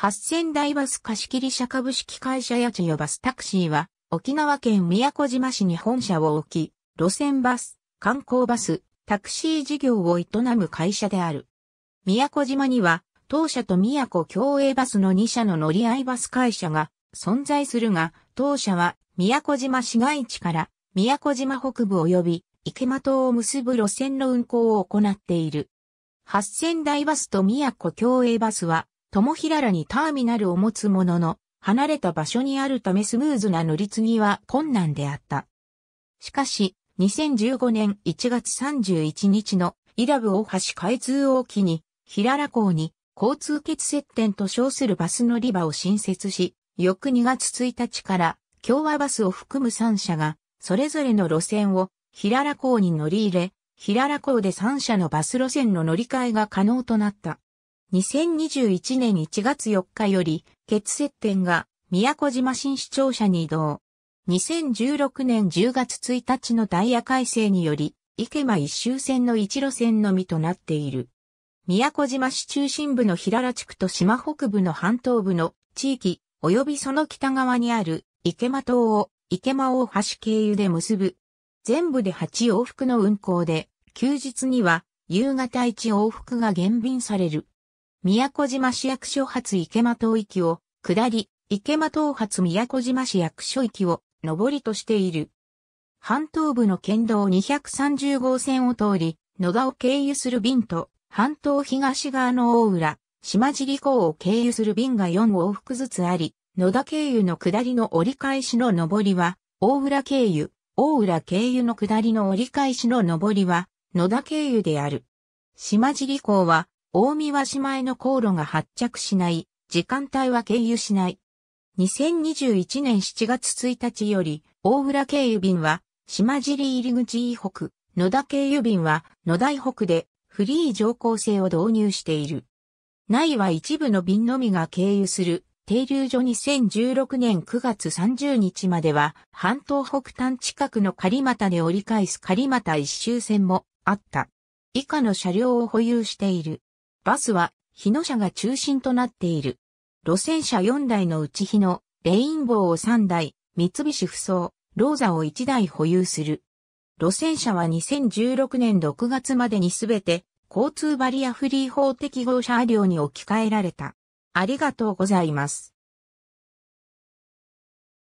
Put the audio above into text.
8000台バス貸切車株式会社八千代バスタクシーは、沖縄県宮古島市に本社を置き、路線バス、観光バス、タクシー事業を営む会社である。宮古島には、当社と宮古共栄バスの2社の乗り合いバス会社が存在するが、当社は宮古島市街地から宮古島北部及び池間島を結ぶ路線の運行を行っている。8000台バスと宮古共栄バスは友平らにターミナルを持つものの、離れた場所にあるためスムーズな乗り継ぎは困難であった。しかし、2015年1月31日の伊良部大橋開通を機に、平良港に交通欠接点と称するバス乗り場を新設し、翌2月1日から共和バスを含む3社が、それぞれの路線を平良港に乗り入れ、平良港で3社のバス路線の乗り換えが可能となった。2021年1月4日より、決接点が宮古島新市庁舎に移動。2016年10月1日のダイヤ改正により、池間一周線の一路線のみとなっている。宮古島市中心部の平良地区と島北部の半島部の地域、及びその北側にある池間島を池間大橋経由で結ぶ。全部で8往復の運行で、休日には夕方1往復が減便される。宮古島市役所発池間島域を、下り、池間島発宮古島市役所域を、上りとしている。半島部の県道230号線を通り、野田を経由する便と、半島東側の大浦、島尻港を経由する便が4往復ずつあり、野田経由の下りの折り返しの上りは、大浦経由、大浦経由の下りの折り返しの上りは、野田経由である。島尻港は、大見和島への航路が発着しない、時間帯は経由しない。2021年7月1日より、大浦経由便は、島尻入口以北、野田経由便は、野台北で、フリー乗降制を導入している。内は一部の便のみが経由する、停留所2016年9月30日までは、半島北端近くの狩股で折り返す狩股一周線もあった。以下の車両を保有している。バスは日野車が中心となっている。路線車4台のうち日野、レインボーを3台、三菱不走、ローザを1台保有する。路線車は2016年6月までにすべて交通バリアフリー法適合車両に置き換えられた。ありがとうございます。